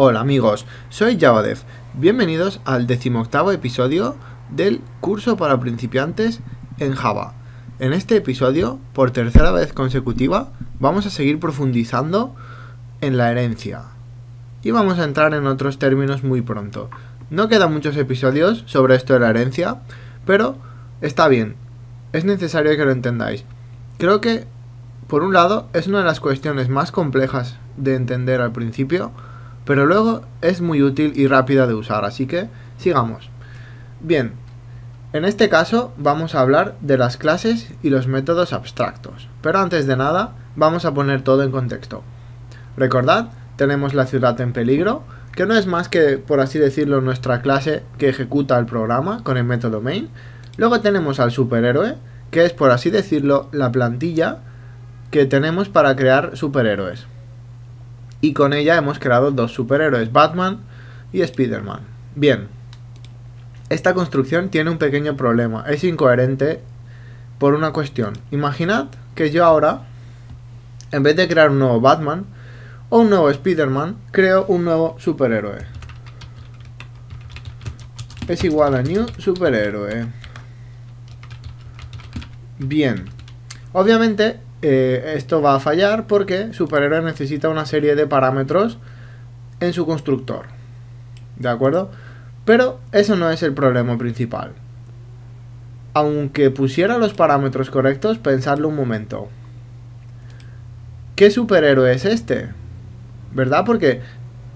Hola amigos, soy Javadev. Bienvenidos al decimoctavo episodio del curso para principiantes en Java. En este episodio, por tercera vez consecutiva, vamos a seguir profundizando en la herencia. Y vamos a entrar en otros términos muy pronto. No quedan muchos episodios sobre esto de la herencia, pero está bien. Es necesario que lo entendáis. Creo que, por un lado, es una de las cuestiones más complejas de entender al principio, pero luego es muy útil y rápida de usar, así que sigamos. Bien, en este caso vamos a hablar de las clases y los métodos abstractos, pero antes de nada vamos a poner todo en contexto. Recordad, tenemos la ciudad en peligro, que no es más que, por así decirlo, nuestra clase que ejecuta el programa con el método main. Luego tenemos al superhéroe, que es, por así decirlo, la plantilla que tenemos para crear superhéroes y con ella hemos creado dos superhéroes, Batman y Spider-Man. Bien, esta construcción tiene un pequeño problema, es incoherente por una cuestión. Imaginad que yo ahora, en vez de crear un nuevo Batman o un nuevo Spider-Man, creo un nuevo superhéroe. Es igual a New Superhéroe. Bien. Obviamente, eh, esto va a fallar porque superhéroe necesita una serie de parámetros en su constructor. ¿De acuerdo? Pero eso no es el problema principal. Aunque pusiera los parámetros correctos, pensadlo un momento. ¿Qué superhéroe es este? ¿Verdad? Porque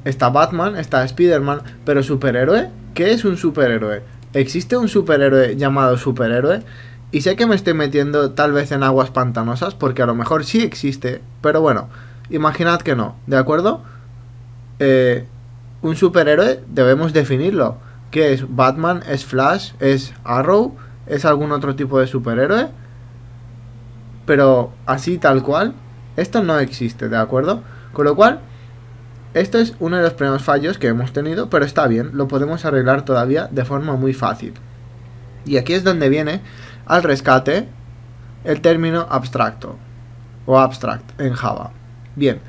está Batman, está Spider-Man, pero superhéroe, ¿qué es un superhéroe? ¿Existe un superhéroe llamado superhéroe? Y sé que me estoy metiendo tal vez en aguas pantanosas, porque a lo mejor sí existe, pero bueno, imaginad que no, ¿de acuerdo? Eh, un superhéroe debemos definirlo. ¿Qué es? ¿Batman? ¿Es Flash? ¿Es Arrow? ¿Es algún otro tipo de superhéroe? Pero así tal cual, esto no existe, ¿de acuerdo? Con lo cual, Esto es uno de los primeros fallos que hemos tenido, pero está bien, lo podemos arreglar todavía de forma muy fácil. Y aquí es donde viene al rescate el término abstracto o abstract en Java. Bien,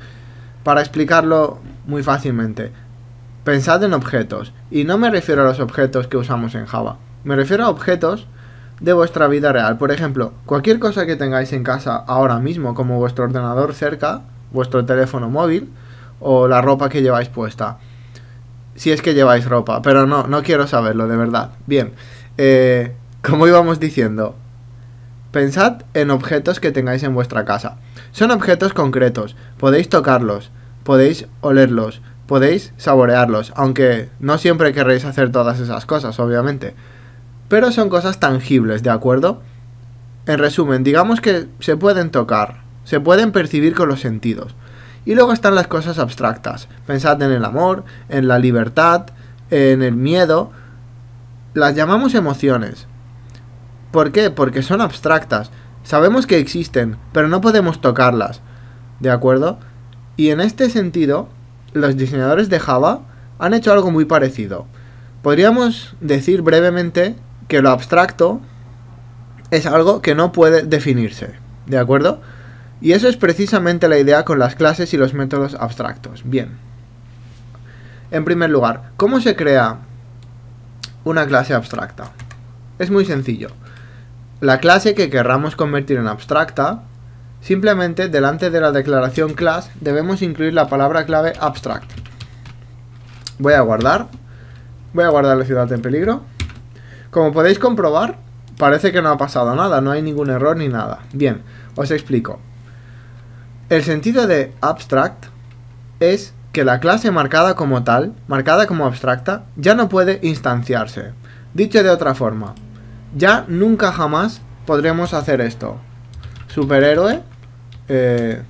para explicarlo muy fácilmente, pensad en objetos y no me refiero a los objetos que usamos en Java, me refiero a objetos de vuestra vida real. Por ejemplo, cualquier cosa que tengáis en casa ahora mismo, como vuestro ordenador cerca, vuestro teléfono móvil o la ropa que lleváis puesta. Si es que lleváis ropa, pero no, no quiero saberlo, de verdad. Bien, eh, como íbamos diciendo, pensad en objetos que tengáis en vuestra casa. Son objetos concretos, podéis tocarlos, podéis olerlos, podéis saborearlos, aunque no siempre querréis hacer todas esas cosas, obviamente. Pero son cosas tangibles, ¿de acuerdo? En resumen, digamos que se pueden tocar, se pueden percibir con los sentidos. Y luego están las cosas abstractas. Pensad en el amor, en la libertad, en el miedo. Las llamamos emociones, ¿Por qué? Porque son abstractas. Sabemos que existen, pero no podemos tocarlas. ¿De acuerdo? Y en este sentido, los diseñadores de Java han hecho algo muy parecido. Podríamos decir brevemente que lo abstracto es algo que no puede definirse. ¿De acuerdo? Y eso es precisamente la idea con las clases y los métodos abstractos. Bien. En primer lugar, ¿cómo se crea una clase abstracta? Es muy sencillo. La clase que querramos convertir en abstracta, simplemente delante de la declaración class debemos incluir la palabra clave abstract. Voy a guardar. Voy a guardar la ciudad en peligro. Como podéis comprobar, parece que no ha pasado nada, no hay ningún error ni nada. Bien, os explico. El sentido de abstract es que la clase marcada como tal, marcada como abstracta, ya no puede instanciarse. Dicho de otra forma, ya nunca jamás podremos hacer esto. Superhéroe. SH eh,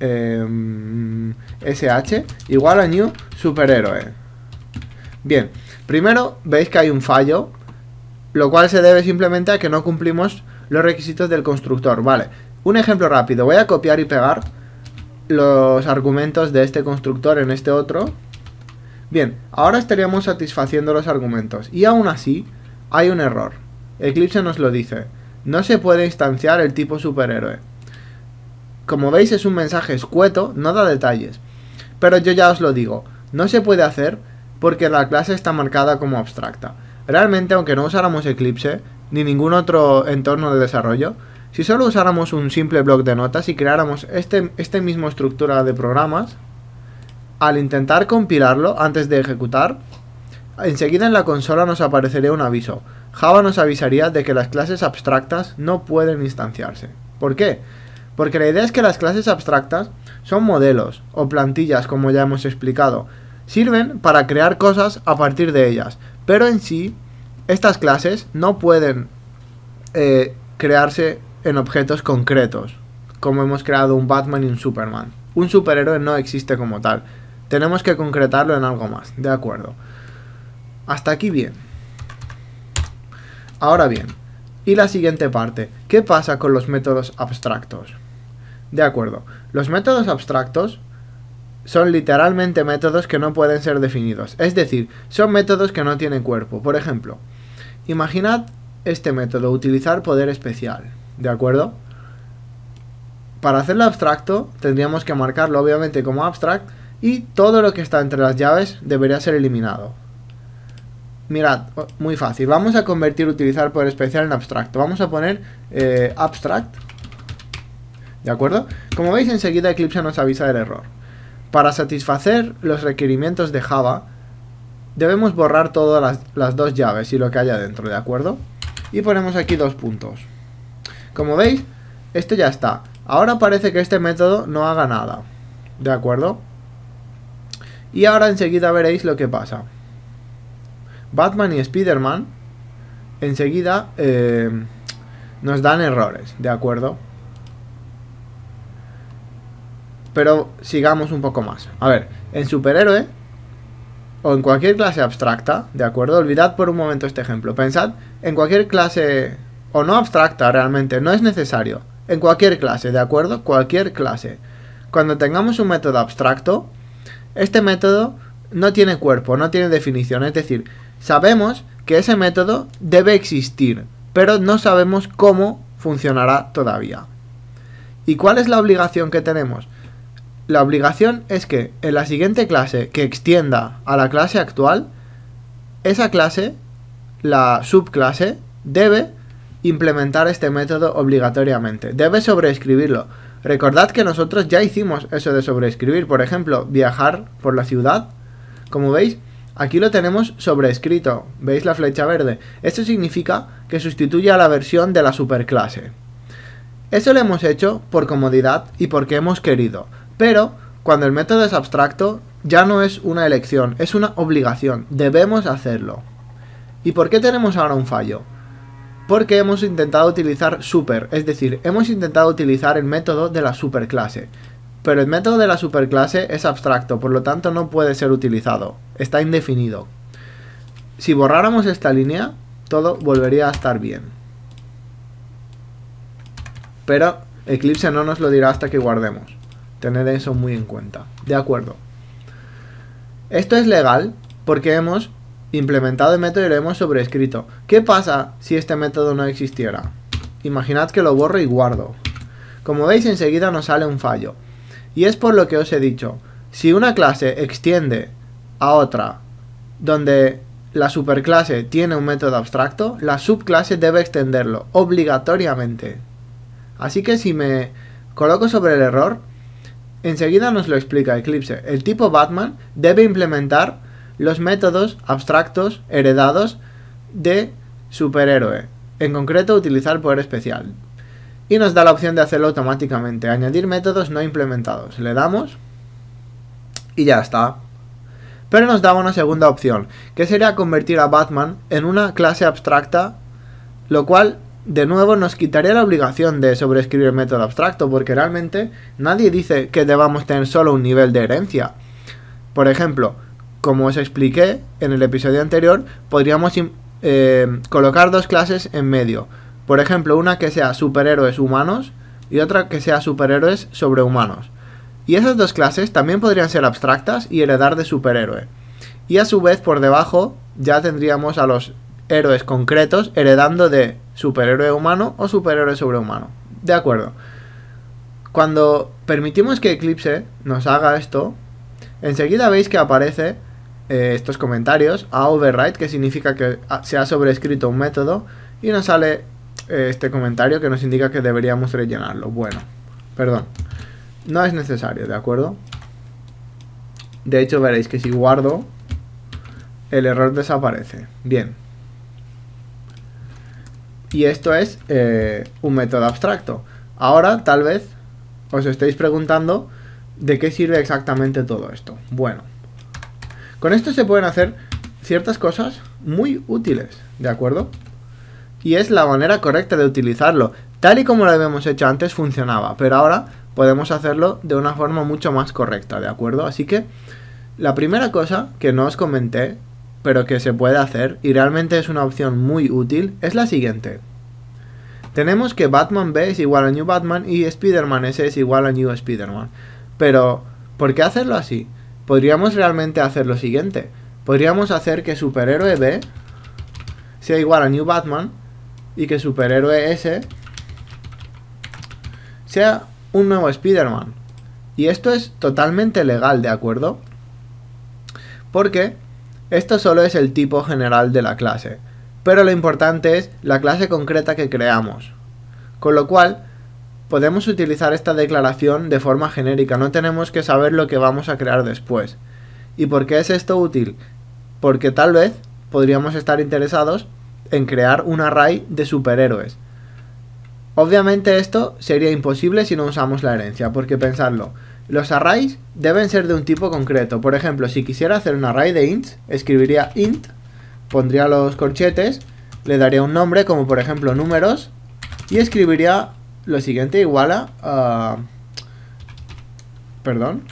eh, igual a new superhéroe. Bien, primero veis que hay un fallo, lo cual se debe simplemente a que no cumplimos los requisitos del constructor. Vale, un ejemplo rápido. Voy a copiar y pegar los argumentos de este constructor en este otro. Bien, ahora estaríamos satisfaciendo los argumentos. Y aún así, hay un error. Eclipse nos lo dice. No se puede instanciar el tipo superhéroe. Como veis es un mensaje escueto, no da detalles. Pero yo ya os lo digo, no se puede hacer porque la clase está marcada como abstracta. Realmente, aunque no usáramos Eclipse, ni ningún otro entorno de desarrollo, si solo usáramos un simple bloc de notas y creáramos este, este mismo estructura de programas, al intentar compilarlo antes de ejecutar, enseguida en la consola nos aparecería un aviso. Java nos avisaría de que las clases abstractas no pueden instanciarse. ¿Por qué? Porque la idea es que las clases abstractas son modelos o plantillas, como ya hemos explicado. Sirven para crear cosas a partir de ellas, pero en sí, estas clases no pueden eh, crearse en objetos concretos, como hemos creado un Batman y un Superman. Un superhéroe no existe como tal. Tenemos que concretarlo en algo más, de acuerdo. Hasta aquí bien. Ahora bien, y la siguiente parte, ¿qué pasa con los métodos abstractos? De acuerdo, los métodos abstractos son literalmente métodos que no pueden ser definidos, es decir, son métodos que no tienen cuerpo. Por ejemplo, imaginad este método, utilizar poder especial, ¿de acuerdo? Para hacerlo abstracto, tendríamos que marcarlo obviamente como abstract y todo lo que está entre las llaves debería ser eliminado. Mirad, muy fácil. Vamos a convertir utilizar por especial en abstracto. Vamos a poner eh, abstract. ¿De acuerdo? Como veis, enseguida Eclipse nos avisa del error. Para satisfacer los requerimientos de Java, debemos borrar todas las, las dos llaves y lo que haya dentro, ¿de acuerdo? Y ponemos aquí dos puntos. Como veis, esto ya está. Ahora parece que este método no haga nada. ¿De acuerdo? Y ahora enseguida veréis lo que pasa. Batman y Spider-Man enseguida eh, nos dan errores, ¿de acuerdo? Pero sigamos un poco más. A ver, en superhéroe o en cualquier clase abstracta, ¿de acuerdo? Olvidad por un momento este ejemplo. Pensad en cualquier clase, o no abstracta realmente, no es necesario. En cualquier clase, ¿de acuerdo? Cualquier clase. Cuando tengamos un método abstracto, este método no tiene cuerpo, no tiene definición. Es decir, sabemos que ese método debe existir, pero no sabemos cómo funcionará todavía. ¿Y cuál es la obligación que tenemos? La obligación es que en la siguiente clase que extienda a la clase actual, esa clase, la subclase, debe implementar este método obligatoriamente. Debe sobreescribirlo. Recordad que nosotros ya hicimos eso de sobreescribir. Por ejemplo, viajar por la ciudad como veis, aquí lo tenemos sobrescrito, veis la flecha verde. Esto significa que sustituye a la versión de la superclase. Eso lo hemos hecho por comodidad y porque hemos querido, pero cuando el método es abstracto ya no es una elección, es una obligación, debemos hacerlo. ¿Y por qué tenemos ahora un fallo? Porque hemos intentado utilizar super, es decir, hemos intentado utilizar el método de la superclase. Pero el método de la superclase es abstracto, por lo tanto no puede ser utilizado. Está indefinido. Si borráramos esta línea, todo volvería a estar bien. Pero Eclipse no nos lo dirá hasta que guardemos. Tened eso muy en cuenta. De acuerdo. Esto es legal porque hemos implementado el método y lo hemos sobrescrito. ¿Qué pasa si este método no existiera? Imaginad que lo borro y guardo. Como veis enseguida nos sale un fallo. Y es por lo que os he dicho, si una clase extiende a otra donde la superclase tiene un método abstracto, la subclase debe extenderlo obligatoriamente. Así que si me coloco sobre el error, enseguida nos lo explica Eclipse. El tipo Batman debe implementar los métodos abstractos heredados de superhéroe, en concreto utilizar poder especial y nos da la opción de hacerlo automáticamente. Añadir métodos no implementados. Le damos y ya está. Pero nos da una segunda opción, que sería convertir a Batman en una clase abstracta, lo cual de nuevo nos quitaría la obligación de sobreescribir el método abstracto, porque realmente nadie dice que debamos tener solo un nivel de herencia. Por ejemplo, como os expliqué en el episodio anterior, podríamos eh, colocar dos clases en medio. Por ejemplo, una que sea superhéroes humanos y otra que sea superhéroes sobrehumanos. Y esas dos clases también podrían ser abstractas y heredar de superhéroe. Y a su vez por debajo ya tendríamos a los héroes concretos heredando de superhéroe humano o superhéroe sobrehumano. De acuerdo. Cuando permitimos que Eclipse nos haga esto, enseguida veis que aparece eh, estos comentarios a override, que significa que ah, se ha sobrescrito un método, y nos sale este comentario que nos indica que deberíamos rellenarlo. Bueno, perdón. No es necesario, ¿de acuerdo? De hecho, veréis que si guardo, el error desaparece. Bien. Y esto es eh, un método abstracto. Ahora, tal vez, os estéis preguntando de qué sirve exactamente todo esto. Bueno, con esto se pueden hacer ciertas cosas muy útiles, ¿de acuerdo? y es la manera correcta de utilizarlo. Tal y como lo habíamos hecho antes funcionaba, pero ahora podemos hacerlo de una forma mucho más correcta, ¿de acuerdo? Así que la primera cosa que no os comenté, pero que se puede hacer y realmente es una opción muy útil, es la siguiente. Tenemos que Batman B es igual a New Batman y Spider-Man S es igual a New Spider-Man. Pero, ¿por qué hacerlo así? Podríamos realmente hacer lo siguiente. Podríamos hacer que superhéroe B sea igual a New Batman y que superhéroe ese sea un nuevo Spider-Man. Y esto es totalmente legal, ¿de acuerdo? Porque esto solo es el tipo general de la clase, pero lo importante es la clase concreta que creamos. Con lo cual, podemos utilizar esta declaración de forma genérica, no tenemos que saber lo que vamos a crear después. ¿Y por qué es esto útil? Porque tal vez podríamos estar interesados en crear un array de superhéroes. Obviamente esto sería imposible si no usamos la herencia, porque pensadlo, los arrays deben ser de un tipo concreto. Por ejemplo, si quisiera hacer un array de ints, escribiría int, pondría los corchetes, le daría un nombre como por ejemplo números y escribiría lo siguiente igual a... Ah, perdón,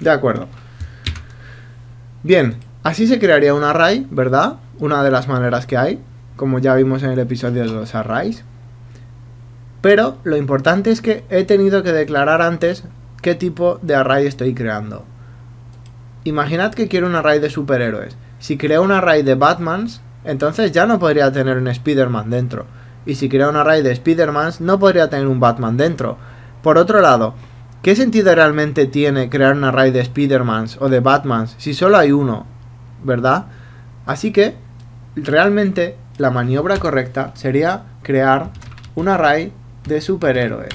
De acuerdo. Bien, así se crearía un array, ¿verdad? Una de las maneras que hay, como ya vimos en el episodio de los arrays. Pero lo importante es que he tenido que declarar antes qué tipo de array estoy creando. Imaginad que quiero un array de superhéroes. Si creo un array de Batmans, entonces ya no podría tener un Spider-Man dentro. Y si creo un array de Spider-Mans, no podría tener un Batman dentro. Por otro lado, ¿Qué sentido realmente tiene crear un array de Spidermans o de Batmans si solo hay uno? ¿Verdad? Así que, realmente, la maniobra correcta sería crear un array de superhéroes.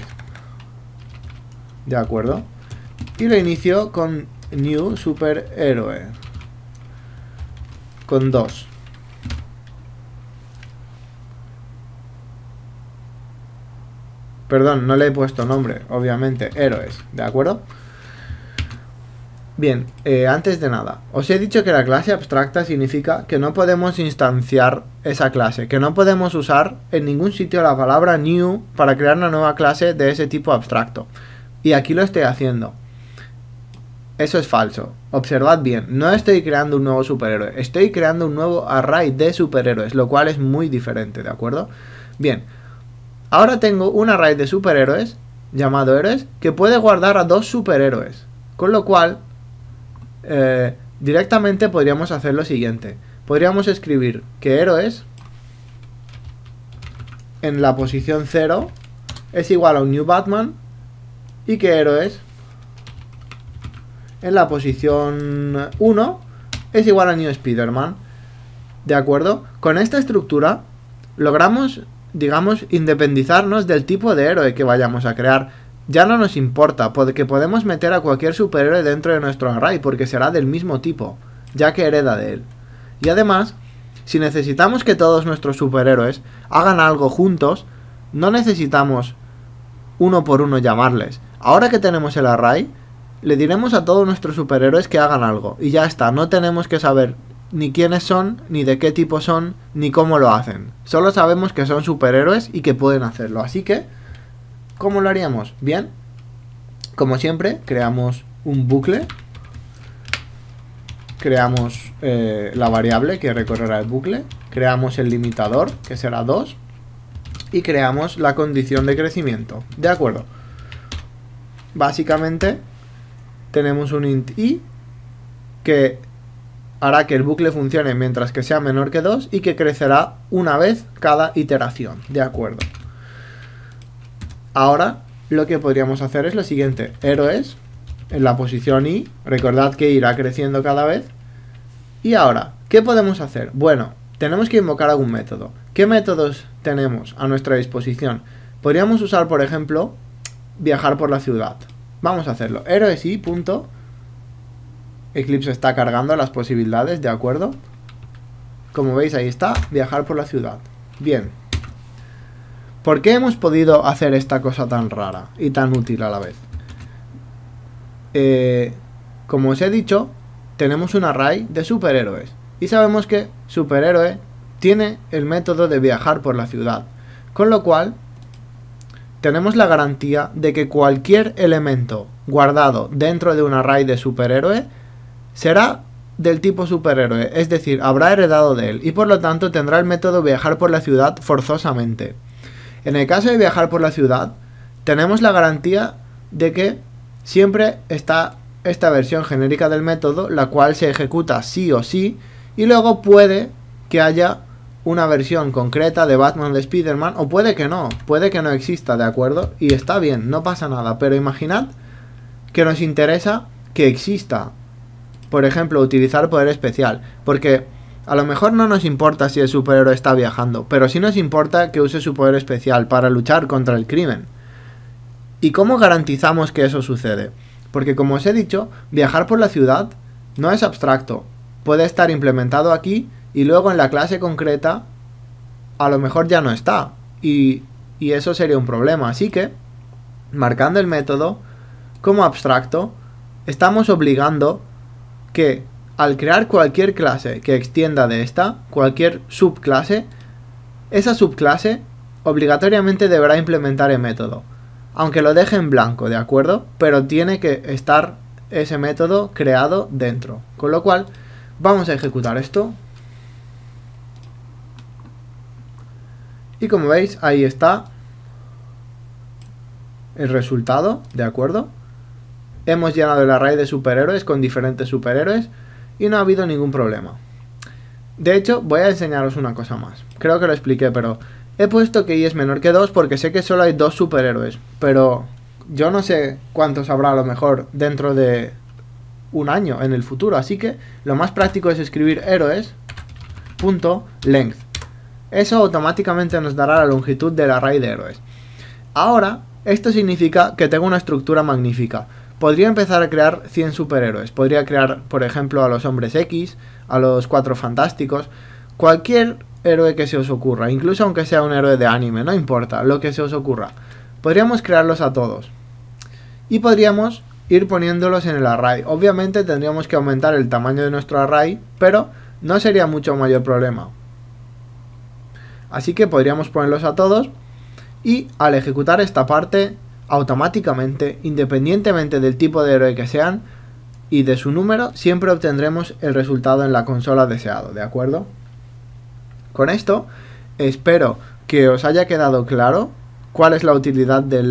¿De acuerdo? Y lo inicio con New Superhéroe. Con dos. Perdón, no le he puesto nombre, obviamente, héroes, ¿de acuerdo? Bien, eh, antes de nada, os he dicho que la clase abstracta significa que no podemos instanciar esa clase, que no podemos usar en ningún sitio la palabra new para crear una nueva clase de ese tipo abstracto. Y aquí lo estoy haciendo. Eso es falso. Observad bien, no estoy creando un nuevo superhéroe, estoy creando un nuevo array de superhéroes, lo cual es muy diferente, ¿de acuerdo? Bien, Ahora tengo una raíz de superhéroes, llamado héroes, que puede guardar a dos superhéroes. Con lo cual, eh, directamente podríamos hacer lo siguiente. Podríamos escribir que héroes en la posición 0 es igual a un new Batman y que héroes en la posición 1 es igual a New Spider-Man. ¿De acuerdo? Con esta estructura logramos digamos, independizarnos del tipo de héroe que vayamos a crear. Ya no nos importa, porque podemos meter a cualquier superhéroe dentro de nuestro array, porque será del mismo tipo, ya que hereda de él. Y además, si necesitamos que todos nuestros superhéroes hagan algo juntos, no necesitamos uno por uno llamarles. Ahora que tenemos el array, le diremos a todos nuestros superhéroes que hagan algo. Y ya está, no tenemos que saber ni quiénes son, ni de qué tipo son, ni cómo lo hacen. Solo sabemos que son superhéroes y que pueden hacerlo. Así que, ¿cómo lo haríamos? Bien, como siempre, creamos un bucle. Creamos eh, la variable que recorrerá el bucle. Creamos el limitador, que será 2. Y creamos la condición de crecimiento. De acuerdo. Básicamente, tenemos un int i que hará que el bucle funcione mientras que sea menor que 2 y que crecerá una vez cada iteración. De acuerdo. Ahora lo que podríamos hacer es lo siguiente. Héroes en la posición i, Recordad que irá creciendo cada vez. Y ahora, ¿qué podemos hacer? Bueno, tenemos que invocar algún método. ¿Qué métodos tenemos a nuestra disposición? Podríamos usar, por ejemplo, viajar por la ciudad. Vamos a hacerlo. Héroes i, punto Eclipse está cargando las posibilidades, ¿de acuerdo? Como veis ahí está, viajar por la ciudad. Bien. ¿Por qué hemos podido hacer esta cosa tan rara y tan útil a la vez? Eh, como os he dicho, tenemos un array de superhéroes. Y sabemos que superhéroe tiene el método de viajar por la ciudad. Con lo cual, tenemos la garantía de que cualquier elemento guardado dentro de un array de superhéroe será del tipo superhéroe, es decir, habrá heredado de él, y por lo tanto tendrá el método viajar por la ciudad forzosamente. En el caso de viajar por la ciudad, tenemos la garantía de que siempre está esta versión genérica del método, la cual se ejecuta sí o sí, y luego puede que haya una versión concreta de Batman de Spider-Man, o puede que no, puede que no exista, ¿de acuerdo? Y está bien, no pasa nada, pero imaginad que nos interesa que exista por ejemplo, utilizar poder especial, porque a lo mejor no nos importa si el superhéroe está viajando, pero sí nos importa que use su poder especial para luchar contra el crimen. ¿Y cómo garantizamos que eso sucede? Porque como os he dicho, viajar por la ciudad no es abstracto, puede estar implementado aquí y luego en la clase concreta a lo mejor ya no está, y, y eso sería un problema, así que, marcando el método como abstracto, estamos obligando que al crear cualquier clase que extienda de esta, cualquier subclase, esa subclase obligatoriamente deberá implementar el método, aunque lo deje en blanco, ¿de acuerdo? Pero tiene que estar ese método creado dentro, con lo cual vamos a ejecutar esto. Y como veis, ahí está el resultado, ¿de acuerdo? Hemos llenado el array de superhéroes con diferentes superhéroes y no ha habido ningún problema. De hecho, voy a enseñaros una cosa más. Creo que lo expliqué, pero he puesto que i es menor que 2 porque sé que solo hay dos superhéroes, pero yo no sé cuántos habrá a lo mejor dentro de un año en el futuro, así que lo más práctico es escribir héroes.length. Eso automáticamente nos dará la longitud del array de héroes. Ahora, esto significa que tengo una estructura magnífica podría empezar a crear 100 superhéroes. Podría crear, por ejemplo, a los hombres X, a los cuatro fantásticos, cualquier héroe que se os ocurra, incluso aunque sea un héroe de anime, no importa, lo que se os ocurra. Podríamos crearlos a todos. Y podríamos ir poniéndolos en el array. Obviamente tendríamos que aumentar el tamaño de nuestro array, pero no sería mucho mayor problema. Así que podríamos ponerlos a todos y al ejecutar esta parte automáticamente, independientemente del tipo de héroe que sean y de su número, siempre obtendremos el resultado en la consola deseado, ¿de acuerdo? Con esto, espero que os haya quedado claro cuál es la utilidad de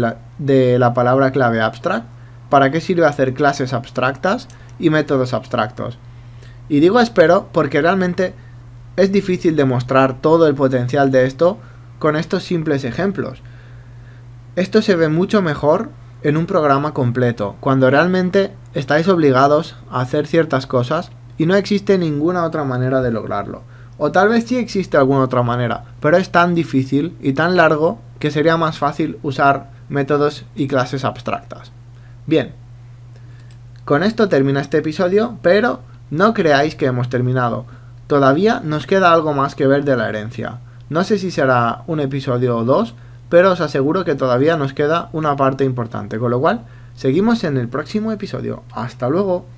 la, palabra clave abstract, para qué sirve hacer clases abstractas y métodos abstractos. Y digo espero porque realmente es difícil demostrar todo el potencial de esto con estos simples ejemplos, esto se ve mucho mejor en un programa completo, cuando realmente estáis obligados a hacer ciertas cosas y no existe ninguna otra manera de lograrlo. O tal vez sí existe alguna otra manera, pero es tan difícil y tan largo que sería más fácil usar métodos y clases abstractas. Bien, con esto termina este episodio, pero no creáis que hemos terminado. Todavía nos queda algo más que ver de la herencia. No sé si será un episodio o dos, pero os aseguro que todavía nos queda una parte importante, con lo cual seguimos en el próximo episodio. Hasta luego.